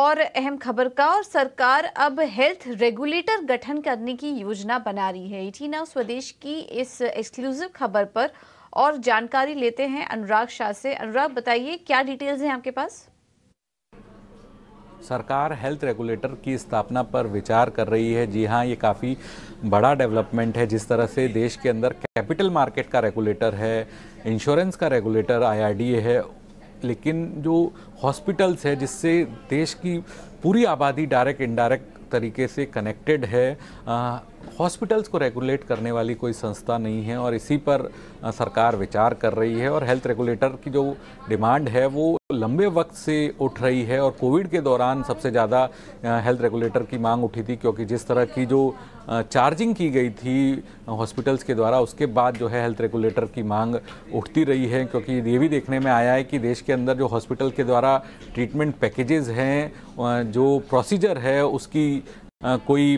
और अहम खबर का और सरकार अब हेल्थ रेगुलेटर गठन करने की योजना बना रही है इटी नाउ स्वदेश की इस एक्सक्लूसिव खबर पर और जानकारी लेते हैं अनुराग शाह से अनुराग बताइए क्या डिटेल्स हैं आपके पास सरकार हेल्थ रेगुलेटर की स्थापना पर विचार कर रही है जी हाँ ये काफ़ी बड़ा डेवलपमेंट है जिस तरह से देश के अंदर कैपिटल मार्केट का रेगुलेटर है इंश्योरेंस का रेगुलेटर आईआरडीए है लेकिन जो हॉस्पिटल्स है जिससे देश की पूरी आबादी डायरेक्ट इनडायरेक्ट तरीके से कनेक्टेड है हॉस्पिटल्स को रेगुलेट करने वाली कोई संस्था नहीं है और इसी पर सरकार विचार कर रही है और हेल्थ रेगुलेटर की जो डिमांड है वो लंबे वक्त से उठ रही है और कोविड के दौरान सबसे ज़्यादा हेल्थ रेगुलेटर की मांग उठी थी क्योंकि जिस तरह की जो चार्जिंग की गई थी हॉस्पिटल्स के द्वारा उसके बाद जो है हेल्थ रेगुलेटर की मांग उठती रही है क्योंकि ये भी देखने में आया है कि देश के अंदर जो हॉस्पिटल के द्वारा ट्रीटमेंट पैकेजेस हैं जो प्रोसीजर है उसकी कोई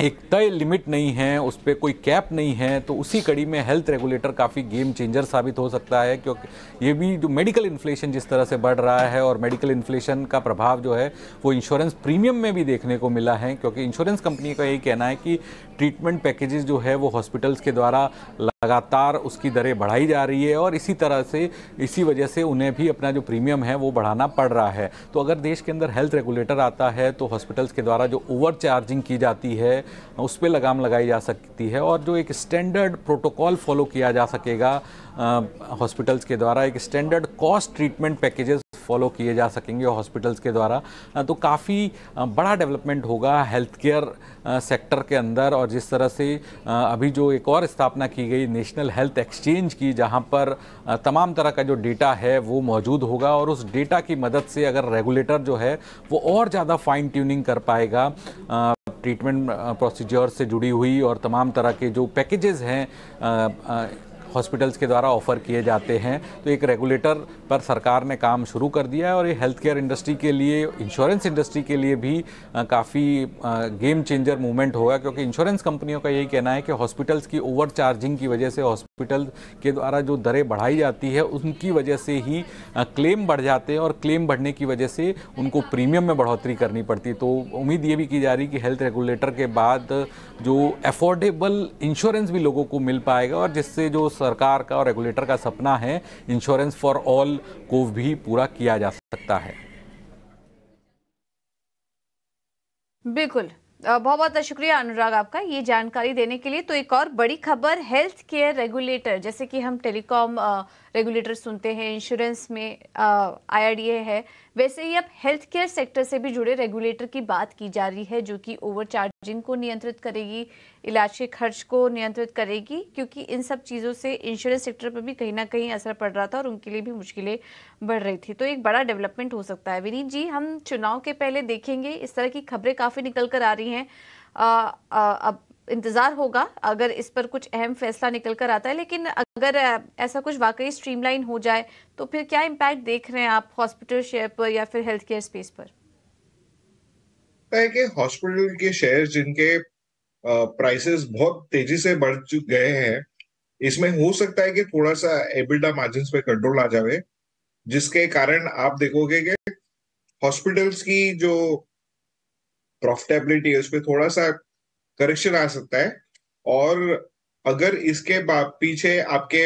एक तय लिमिट नहीं है उस पर कोई कैप नहीं है तो उसी कड़ी में हेल्थ रेगुलेटर काफ़ी गेम चेंजर साबित हो सकता है क्योंकि ये भी जो मेडिकल इन्फ्लेशन जिस तरह से बढ़ रहा है और मेडिकल इन्फ्लेशन का प्रभाव जो है वो इंश्योरेंस प्रीमियम में भी देखने को मिला है क्योंकि इंश्योरेंस कंपनी का यही कहना है कि ट्रीटमेंट पैकेजेस जो है वो हॉस्पिटल्स के द्वारा लगातार उसकी दरें बढ़ाई जा रही है और इसी तरह से इसी वजह से उन्हें भी अपना जो प्रीमियम है वो बढ़ाना पड़ रहा है तो अगर देश के अंदर हेल्थ रेगुलेटर आता है तो हॉस्पिटल्स के द्वारा जो ओवर चार्जिंग की जाती है उस पर लगाम लगाई जा सकती है और जो एक स्टैंडर्ड प्रोटोकॉल फॉलो किया जा सकेगा हॉस्पिटल्स के द्वारा एक standard cost treatment packages follow किए जा सकेंगे हॉस्पिटल्स के द्वारा तो काफ़ी बड़ा डेवलपमेंट होगा हेल्थ केयर सेक्टर के अंदर और जिस तरह से अभी जो एक और स्थापना की गई नेशनल हेल्थ एक्सचेंज की जहाँ पर तमाम तरह का जो डेटा है वो मौजूद होगा और उस डेटा की मदद से अगर रेगुलेटर जो है वो और ज़्यादा फाइन ट्यूनिंग कर पाएगा ट्रीटमेंट प्रोसीजर से जुड़ी हुई और तमाम तरह के जो पैकेजेस हैं हॉस्पिटल्स के द्वारा ऑफर किए जाते हैं तो एक रेगुलेटर पर सरकार ने काम शुरू कर दिया है और ये हेल्थ केयर इंडस्ट्री के लिए इंश्योरेंस इंडस्ट्री के लिए भी काफ़ी गेम चेंजर मूवमेंट होगा क्योंकि इंश्योरेंस कंपनियों का यही कहना है कि हॉस्पिटल्स की ओवर चार्जिंग की वजह से हॉस्पिटल के द्वारा जो दरें बढ़ाई जाती है उनकी वजह से ही क्लेम बढ़ जाते हैं और क्लेम बढ़ने की वजह से उनको प्रीमियम में बढ़ोतरी करनी पड़ती है तो उम्मीद ये भी की जा रही कि हेल्थ रेगुलेटर के बाद जो अफोर्डेबल इंश्योरेंस भी लोगों को मिल पाएगा और जिससे जो सरकार का और रेगुलेटर का सपना है इंश्योरेंस फॉर ऑल को भी पूरा किया जा सकता है बिल्कुल बहुत बहुत शुक्रिया अनुराग आपका ये जानकारी देने के लिए तो एक और बड़ी खबर हेल्थ केयर रेगुलेटर जैसे कि हम टेलीकॉम रेगुलेटर सुनते हैं इंश्योरेंस में आईआरडीए है वैसे ही अब हेल्थ केयर सेक्टर से भी जुड़े रेगुलेटर की बात की जा रही है जो कि ओवरचार्जिंग को नियंत्रित करेगी इलाज के खर्च को नियंत्रित करेगी क्योंकि इन सब चीज़ों से इंश्योरेंस सेक्टर पर भी कहीं ना कहीं असर पड़ रहा था और उनके लिए भी मुश्किलें बढ़ रही थी तो एक बड़ा डेवलपमेंट हो सकता है विनीत जी हम चुनाव के पहले देखेंगे इस तरह की खबरें काफ़ी निकल कर आ रही रही हैं अब इंतज़ार होगा अगर इस पर कुछ अहम फैसला निकल कर आता है लेकिन अगर ऐसा कुछ वाकई स्ट्रीमलाइन हो जाए तो फिर क्या इम्पैक्ट देख रहे हैं आप हॉस्पिटल शेयर पर या फिर हेल्थ केयर स्पेस पर है कि हॉस्पिटल के शेयर जिनके प्राइसेस बहुत तेजी से बढ़ चुके गए हैं इसमें हो सकता है कि थोड़ा सा एबिल्डा मार्जिन पे कंट्रोल आ जावे जिसके कारण आप देखोगे कि हॉस्पिटल्स की जो प्रॉफिटेबिलिटी है उस पर थोड़ा सा करेक्शन आ सकता है और अगर इसके पीछे आपके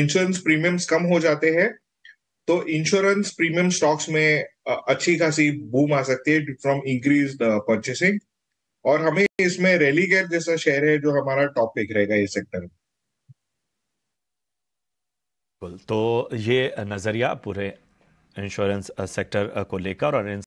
इंश्योरेंस प्रीमियम्स कम हो जाते हैं तो इंश्योरेंस प्रीमियम स्टॉक्स में अच्छी खासी बूम आ सकती है फ्रॉम इंक्रीज परचेसिंग और हमें इसमें रेलीगेयर जैसा शेयर है जो हमारा टॉपिक रहेगा इस सेक्टर में तो ये नज़रिया पूरे इंश्योरेंस सेक्टर को लेकर और इन